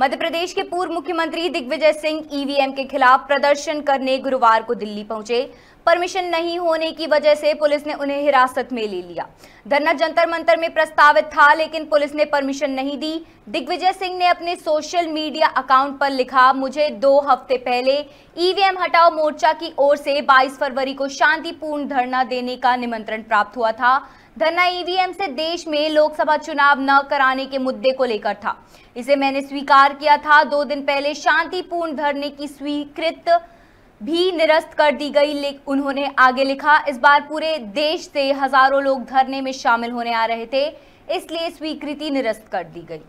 मध्य प्रदेश के पूर्व मुख्यमंत्री दिग्विजय सिंह ईवीएम के खिलाफ प्रदर्शन करने गुरुवार को दिल्ली पहुंचे परमिशन नहीं होने की वजह से पुलिस ने उन्हें हिरासत में ले लिया धरना जंतर मंतर में प्रस्तावित था लेकिन पुलिस ने परमिशन नहीं दी दिग्विजय सिंह ने अपने सोशल मीडिया अकाउंट पर लिखा मुझे दो हफ्ते पहले ईवीएम हटाओ मोर्चा की ओर से 22 फरवरी को शांतिपूर्ण धरना देने का निमंत्रण प्राप्त हुआ था धरना ईवीएम से देश में लोकसभा चुनाव न कराने के मुद्दे को लेकर था इसे मैंने स्वीकार किया था दो दिन पहले शांतिपूर्ण धरने की स्वीकृत भी निरस्त कर दी गई उन्होंने आगे लिखा इस बार पूरे देश से हजारों लोग धरने में शामिल होने आ रहे थे इसलिए स्वीकृति निरस्त कर दी गई